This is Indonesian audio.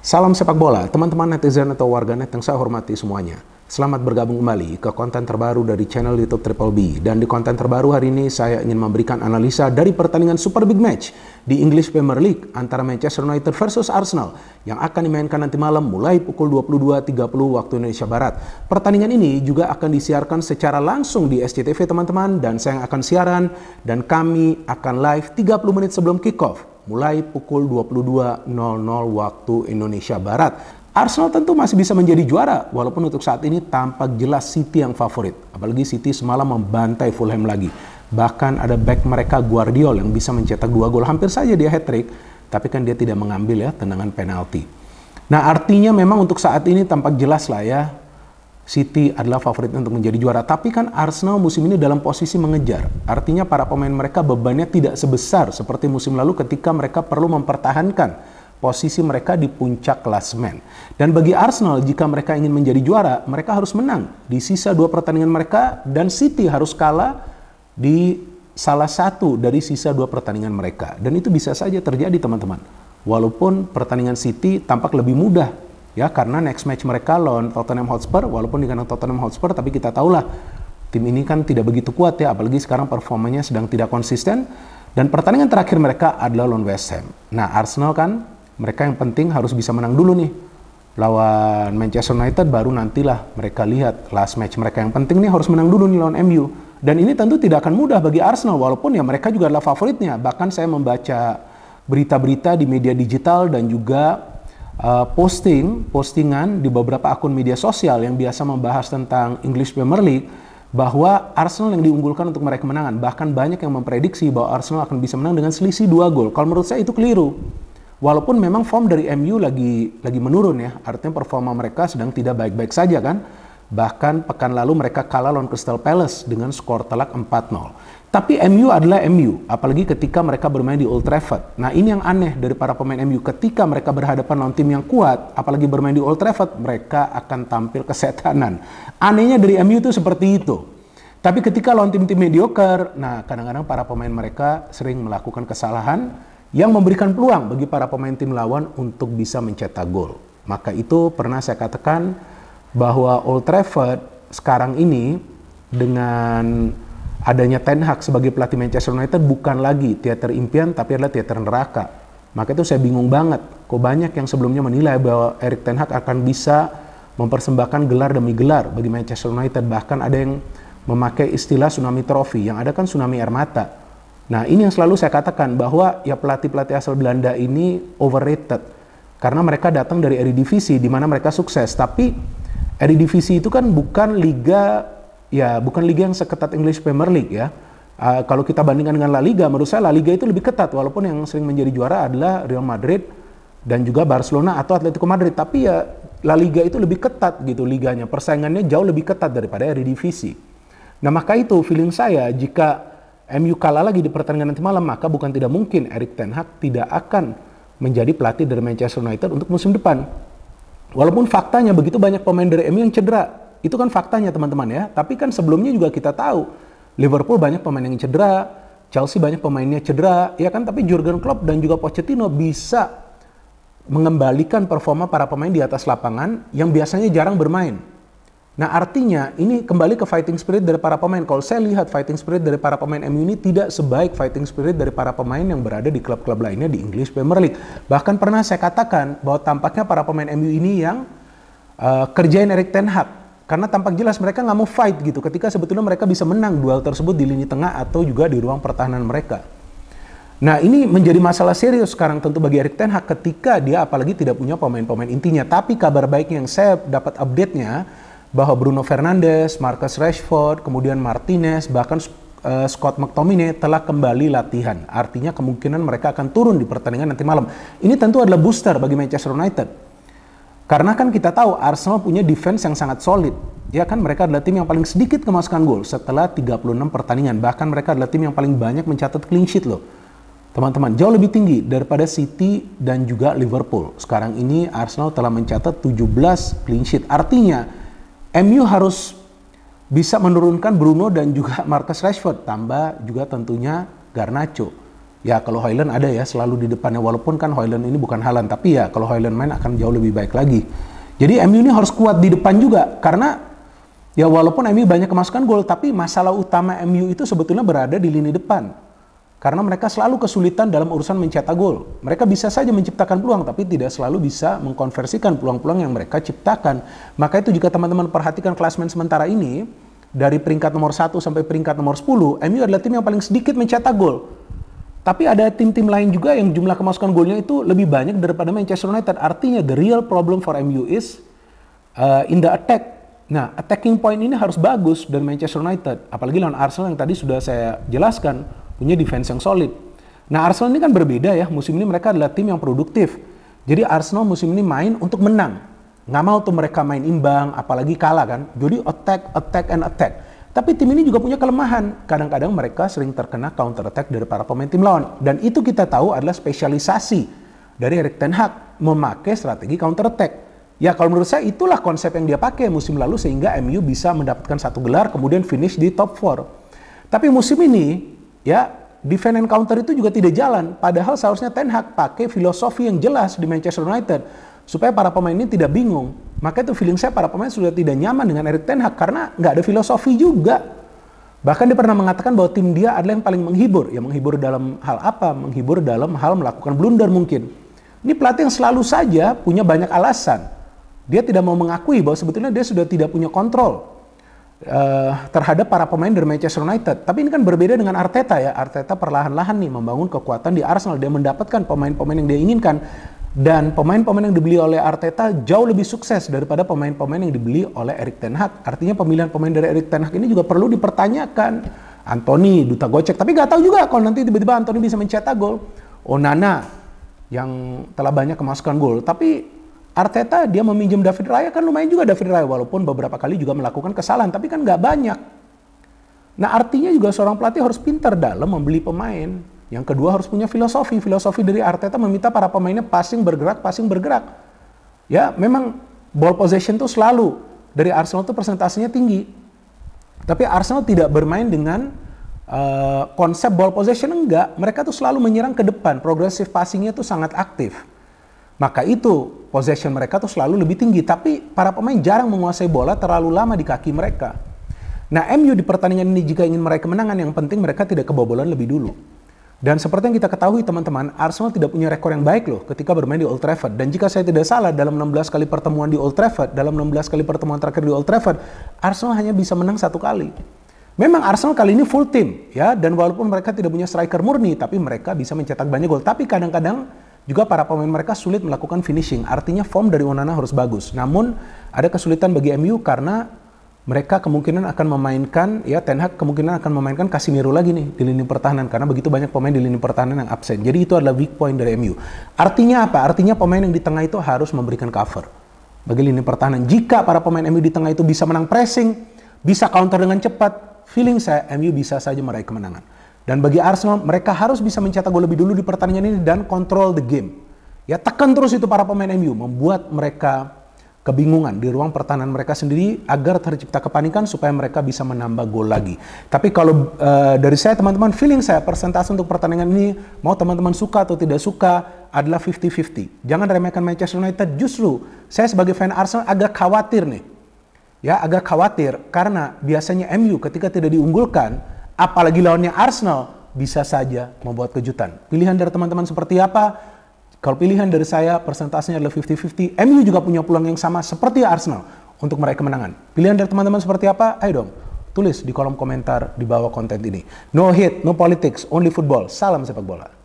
Salam sepak bola, teman-teman netizen atau warganet yang saya hormati semuanya. Selamat bergabung kembali ke konten terbaru dari channel YouTube Triple B. Dan di konten terbaru hari ini saya ingin memberikan analisa dari pertandingan Super Big Match di English Premier League antara Manchester United versus Arsenal yang akan dimainkan nanti malam mulai pukul 22.30 waktu Indonesia Barat. Pertandingan ini juga akan disiarkan secara langsung di SCTV teman-teman dan saya akan siaran dan kami akan live 30 menit sebelum kick off mulai pukul 22.00 waktu Indonesia Barat. Arsenal tentu masih bisa menjadi juara, walaupun untuk saat ini tampak jelas City yang favorit. Apalagi City semalam membantai Fulham lagi. Bahkan ada back mereka Guardiol yang bisa mencetak dua gol, hampir saja dia hat-trick. Tapi kan dia tidak mengambil ya tendangan penalti. Nah artinya memang untuk saat ini tampak jelas lah ya, City adalah favorit untuk menjadi juara. Tapi kan Arsenal musim ini dalam posisi mengejar. Artinya para pemain mereka bebannya tidak sebesar seperti musim lalu ketika mereka perlu mempertahankan posisi mereka di puncak klasemen. Dan bagi Arsenal, jika mereka ingin menjadi juara, mereka harus menang di sisa dua pertandingan mereka dan City harus kalah di salah satu dari sisa dua pertandingan mereka. Dan itu bisa saja terjadi teman-teman. Walaupun pertandingan City tampak lebih mudah ya karena next match mereka lawan Tottenham Hotspur walaupun di kandang Tottenham Hotspur tapi kita tahulah tim ini kan tidak begitu kuat ya apalagi sekarang performanya sedang tidak konsisten dan pertandingan terakhir mereka adalah lawan West Ham. Nah, Arsenal kan mereka yang penting harus bisa menang dulu nih lawan Manchester United baru nantilah mereka lihat last match mereka yang penting nih harus menang dulu nih lawan MU dan ini tentu tidak akan mudah bagi Arsenal walaupun ya mereka juga adalah favoritnya bahkan saya membaca berita-berita di media digital dan juga uh, posting postingan di beberapa akun media sosial yang biasa membahas tentang English Premier League bahwa Arsenal yang diunggulkan untuk meraih kemenangan bahkan banyak yang memprediksi bahwa Arsenal akan bisa menang dengan selisih dua gol. Kalau menurut saya itu keliru. Walaupun memang form dari MU lagi lagi menurun ya, artinya performa mereka sedang tidak baik-baik saja kan. Bahkan pekan lalu mereka kalah lawan Crystal Palace dengan skor telak 4-0. Tapi MU adalah MU, apalagi ketika mereka bermain di Old Trafford. Nah ini yang aneh dari para pemain MU, ketika mereka berhadapan lawan tim yang kuat, apalagi bermain di Old Trafford, mereka akan tampil kesetanan. Anehnya dari MU itu seperti itu. Tapi ketika lawan tim-tim mediocre, nah kadang-kadang para pemain mereka sering melakukan kesalahan yang memberikan peluang bagi para pemain tim lawan untuk bisa mencetak gol. Maka itu pernah saya katakan bahwa Old Trafford sekarang ini dengan adanya Ten Hag sebagai pelatih Manchester United bukan lagi teater impian tapi adalah teater neraka. Maka itu saya bingung banget. Kok banyak yang sebelumnya menilai bahwa Erik Ten Hag akan bisa mempersembahkan gelar demi gelar bagi Manchester United. Bahkan ada yang memakai istilah tsunami trofi, yang ada kan tsunami air mata. Nah ini yang selalu saya katakan bahwa ya pelatih-pelatih asal Belanda ini overrated. Karena mereka datang dari Eredivisie di mana mereka sukses. Tapi Eredivisie itu kan bukan liga ya bukan liga yang seketat English Premier League ya. Uh, kalau kita bandingkan dengan La Liga, menurut saya La Liga itu lebih ketat walaupun yang sering menjadi juara adalah Real Madrid dan juga Barcelona atau Atletico Madrid. Tapi ya La Liga itu lebih ketat gitu liganya, persaingannya jauh lebih ketat daripada Eredivisie. Nah maka itu feeling saya jika MU kalah lagi di pertandingan nanti malam maka bukan tidak mungkin Erik Ten Hag tidak akan menjadi pelatih dari Manchester United untuk musim depan. Walaupun faktanya begitu banyak pemain dari MU yang cedera itu kan faktanya teman-teman ya. Tapi kan sebelumnya juga kita tahu Liverpool banyak pemain yang cedera, Chelsea banyak pemainnya cedera, ya kan? Tapi Jurgen Klopp dan juga Pochettino bisa mengembalikan performa para pemain di atas lapangan yang biasanya jarang bermain. Nah artinya ini kembali ke fighting spirit dari para pemain. Kalau saya lihat fighting spirit dari para pemain MU ini tidak sebaik fighting spirit dari para pemain yang berada di klub-klub lainnya di English Premier League. Bahkan pernah saya katakan bahwa tampaknya para pemain MU ini yang uh, kerjain Erik Ten Hag karena tampak jelas mereka nggak mau fight gitu ketika sebetulnya mereka bisa menang duel tersebut di lini tengah atau juga di ruang pertahanan mereka. Nah ini menjadi masalah serius sekarang tentu bagi Erik Ten Hag ketika dia apalagi tidak punya pemain-pemain intinya. Tapi kabar baik yang saya dapat update-nya bahwa Bruno Fernandes, Marcus Rashford, kemudian Martinez, bahkan eh, Scott McTominay telah kembali latihan. Artinya kemungkinan mereka akan turun di pertandingan nanti malam. Ini tentu adalah booster bagi Manchester United karena kan kita tahu Arsenal punya defense yang sangat solid. Ya kan mereka adalah tim yang paling sedikit kemasukan gol setelah 36 pertandingan. Bahkan mereka adalah tim yang paling banyak mencatat clean sheet loh. Teman-teman, jauh lebih tinggi daripada City dan juga Liverpool. Sekarang ini Arsenal telah mencatat 17 clean sheet. Artinya, MU harus bisa menurunkan Bruno dan juga Marcus Rashford. Tambah juga tentunya Garnacho ya kalau Hoyland ada ya selalu di depannya walaupun kan Hoyland ini bukan Halan tapi ya kalau Hoyland main akan jauh lebih baik lagi. Jadi MU ini harus kuat di depan juga karena ya walaupun MU banyak kemasukan gol tapi masalah utama MU itu sebetulnya berada di lini depan. Karena mereka selalu kesulitan dalam urusan mencetak gol. Mereka bisa saja menciptakan peluang tapi tidak selalu bisa mengkonversikan peluang-peluang yang mereka ciptakan. Maka itu jika teman-teman perhatikan klasmen sementara ini dari peringkat nomor 1 sampai peringkat nomor 10, MU adalah tim yang paling sedikit mencetak gol tapi ada tim-tim lain juga yang jumlah kemasukan golnya itu lebih banyak daripada Manchester United. Artinya the real problem for MU is uh, in the attack. Nah, attacking point ini harus bagus dan Manchester United, apalagi lawan Arsenal yang tadi sudah saya jelaskan, punya defense yang solid. Nah, Arsenal ini kan berbeda ya. Musim ini mereka adalah tim yang produktif. Jadi Arsenal musim ini main untuk menang. Nggak mau tuh mereka main imbang, apalagi kalah kan. Jadi attack, attack, and attack. Tapi tim ini juga punya kelemahan. Kadang-kadang mereka sering terkena counter attack dari para pemain tim lawan. Dan itu kita tahu adalah spesialisasi dari Erik Ten Hag memakai strategi counter attack. Ya kalau menurut saya itulah konsep yang dia pakai musim lalu sehingga MU bisa mendapatkan satu gelar kemudian finish di top 4. Tapi musim ini ya defend and counter itu juga tidak jalan. Padahal seharusnya Ten Hag pakai filosofi yang jelas di Manchester United supaya para pemain ini tidak bingung. Maka itu feeling saya para pemain sudah tidak nyaman dengan Erik Ten Hag karena nggak ada filosofi juga. Bahkan dia pernah mengatakan bahwa tim dia adalah yang paling menghibur. Ya menghibur dalam hal apa? Menghibur dalam hal melakukan blunder mungkin. Ini pelatih yang selalu saja punya banyak alasan. Dia tidak mau mengakui bahwa sebetulnya dia sudah tidak punya kontrol uh, terhadap para pemain dari Manchester United. Tapi ini kan berbeda dengan Arteta ya. Arteta perlahan-lahan nih membangun kekuatan di Arsenal. Dia mendapatkan pemain-pemain yang dia inginkan. Dan pemain-pemain yang dibeli oleh Arteta jauh lebih sukses daripada pemain-pemain yang dibeli oleh Erik Ten Hag. Artinya pemilihan pemain dari Erik Ten Hag ini juga perlu dipertanyakan. Anthony, duta gocek. Tapi nggak tahu juga kalau nanti tiba-tiba Anthony bisa mencetak gol. Onana yang telah banyak kemasukan gol. Tapi Arteta dia meminjam David Raya kan lumayan juga David Raya. Walaupun beberapa kali juga melakukan kesalahan. Tapi kan nggak banyak. Nah artinya juga seorang pelatih harus pintar dalam membeli pemain. Yang kedua harus punya filosofi. Filosofi dari Arteta meminta para pemainnya passing bergerak, passing bergerak. Ya, memang ball possession itu selalu dari Arsenal itu persentasenya tinggi. Tapi Arsenal tidak bermain dengan uh, konsep ball possession enggak. Mereka tuh selalu menyerang ke depan. Progresif passingnya tuh sangat aktif. Maka itu possession mereka tuh selalu lebih tinggi. Tapi para pemain jarang menguasai bola terlalu lama di kaki mereka. Nah, MU di pertandingan ini jika ingin mereka kemenangan yang penting mereka tidak kebobolan lebih dulu. Dan seperti yang kita ketahui teman-teman, Arsenal tidak punya rekor yang baik loh ketika bermain di Old Trafford. Dan jika saya tidak salah, dalam 16 kali pertemuan di Old Trafford, dalam 16 kali pertemuan terakhir di Old Trafford, Arsenal hanya bisa menang satu kali. Memang Arsenal kali ini full team ya, dan walaupun mereka tidak punya striker murni, tapi mereka bisa mencetak banyak gol. Tapi kadang-kadang juga para pemain mereka sulit melakukan finishing. Artinya form dari Onana harus bagus. Namun ada kesulitan bagi MU karena mereka kemungkinan akan memainkan ya Ten Hag kemungkinan akan memainkan Casemiro lagi nih di lini pertahanan karena begitu banyak pemain di lini pertahanan yang absen. Jadi itu adalah weak point dari MU. Artinya apa? Artinya pemain yang di tengah itu harus memberikan cover bagi lini pertahanan. Jika para pemain MU di tengah itu bisa menang pressing, bisa counter dengan cepat, feeling saya MU bisa saja meraih kemenangan. Dan bagi Arsenal, mereka harus bisa mencetak gol lebih dulu di pertandingan ini dan kontrol the game. Ya tekan terus itu para pemain MU, membuat mereka kebingungan di ruang pertahanan mereka sendiri agar tercipta kepanikan supaya mereka bisa menambah gol lagi. Tapi kalau uh, dari saya teman-teman feeling saya persentase untuk pertandingan ini mau teman-teman suka atau tidak suka adalah 50-50. Jangan remehkan Manchester United justru saya sebagai fan Arsenal agak khawatir nih. Ya, agak khawatir karena biasanya MU ketika tidak diunggulkan apalagi lawannya Arsenal bisa saja membuat kejutan. Pilihan dari teman-teman seperti apa? Kalau pilihan dari saya, persentasenya adalah 50-50. MU juga punya peluang yang sama seperti Arsenal untuk meraih kemenangan. Pilihan dari teman-teman seperti apa? Ayo dong, tulis di kolom komentar di bawah konten ini. No hate, no politics, only football. Salam sepak bola.